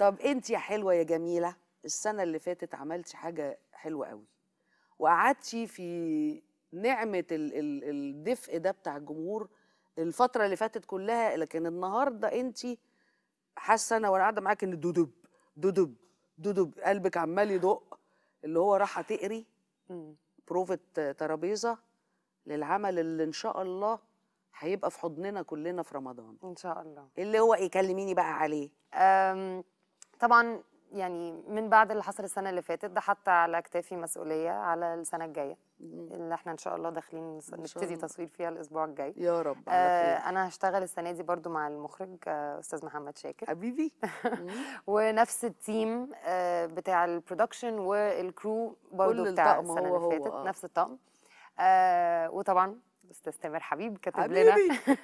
طب انت يا حلوه يا جميله السنه اللي فاتت عملتي حاجه حلوه قوي وقعدتي في نعمه الدفء ده بتاع الجمهور الفتره اللي فاتت كلها لكن النهارده انت حاسه انا وانا قاعده معاك ان دودب دودب دودب قلبك عمال يدق اللي هو راح تقري بروفه ترابيزه للعمل اللي ان شاء الله هيبقى في حضننا كلنا في رمضان ان شاء الله اللي هو يكلميني إيه، بقى عليه طبعا يعني من بعد اللي حصل السنه اللي فاتت ده حط على اكتافي مسؤوليه على السنه الجايه اللي احنا ان شاء الله داخلين نبتدي تصوير فيها الاسبوع الجاي يا رب آه انا هشتغل السنه دي برضو مع المخرج آه استاذ محمد شاكر حبيبي ونفس التيم آه بتاع البرودكشن والكرو برضو بتاع السنه اللي فاتت آه. نفس الطقم آه وطبعا استاذ تامر حبيب كاتب لنا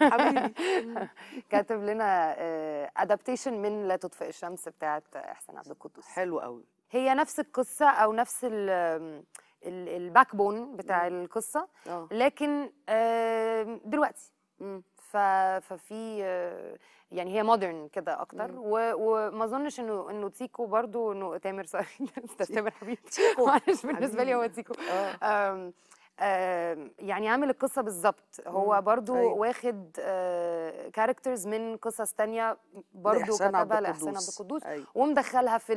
حبيبي كاتب لنا ادابتيشن آه، من لا تطفئ الشمس بتاعت احسان عبد القدوس حلو قوي هي نفس القصه او نفس الباك بون بتاع القصه آه. لكن دلوقتي ففي آه، يعني هي مودرن كده اكتر وما اظنش انه انه تيكو برضو انه تامر سوري تامر حبيبي معلش بالنسبه لي هو تيكو يعني عامل القصه بالظبط هو برضو أيوة. واخد كاركترز آه، من قصص تانية برضو كتبها لاحسان عبد القدوس أيوة. ومدخلها في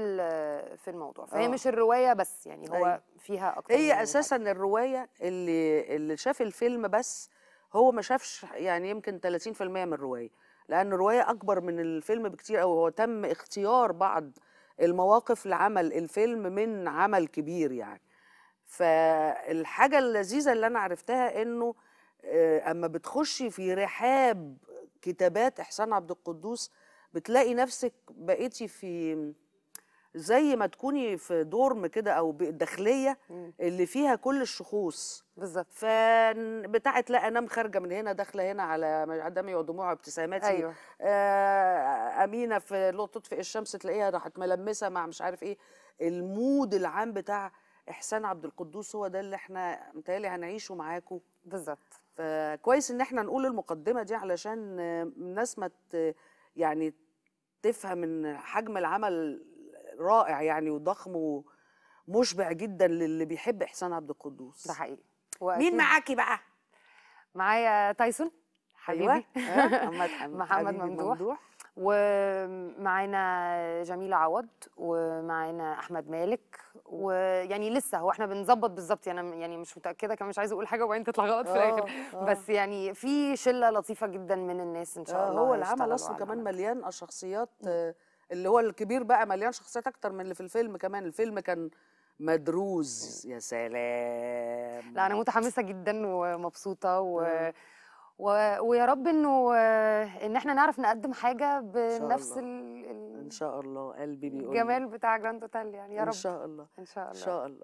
في الموضوع فهي أوه. مش الروايه بس يعني هو أيوة. فيها اكتر هي اساسا من الروايه اللي اللي شاف الفيلم بس هو ما شافش يعني يمكن 30% من الروايه لان الروايه اكبر من الفيلم بكتير قوي هو تم اختيار بعض المواقف لعمل الفيلم من عمل كبير يعني فالحاجة اللذيذة اللي أنا عرفتها إنه آه، أما بتخشي في رحاب كتابات إحسان عبد القدوس بتلاقي نفسك بقيتي في زي ما تكوني في دورم كده او داخليه إمم. اللي فيها كل الشخوص بالظبط فبتاعت لا انام خارجه من هنا داخله هنا على دمي ودموعي ابتساماتي أيوة. آه، امينه في لو تطفئ الشمس تلاقيها راحت ملمسه مع مش عارف ايه المود العام بتاع احسان عبد القدوس هو ده اللي احنا متهيألي هنعيشه معاكم بالظبط فكويس ان احنا نقول المقدمه دي علشان الناس ما يعني تفهم من حجم العمل رائع يعني وضخم ومشبع جدا للي بيحب احسان عبد القدوس ده حقيقي مين معاكي بقى معايا تايسون أيوه. حبيبي أه، محمد ممدوح ومعانا جميلة عوض ومعانا أحمد مالك ويعني لسه هو احنا بنظبط بالظبط يعني انا يعني مش متاكده كمان مش عايزه اقول حاجه وبعدين تطلع غلط في آه، الاخر آه. بس يعني في شله لطيفه جدا من الناس ان شاء آه، الله هو العمل اصلا كمان مليان شخصيات اللي هو الكبير بقى مليان شخصيات اكتر من اللي في الفيلم كمان الفيلم كان مدروز يا سلام لا انا متحمسه جدا ومبسوطه و... و... ويا رب انه ان احنا نعرف نقدم حاجه بنفس ال... ان شاء الله قلبي بيقول الجمال بتاع جراند اوتيل يعني يا رب ان شاء الله ان شاء الله ان شاء الله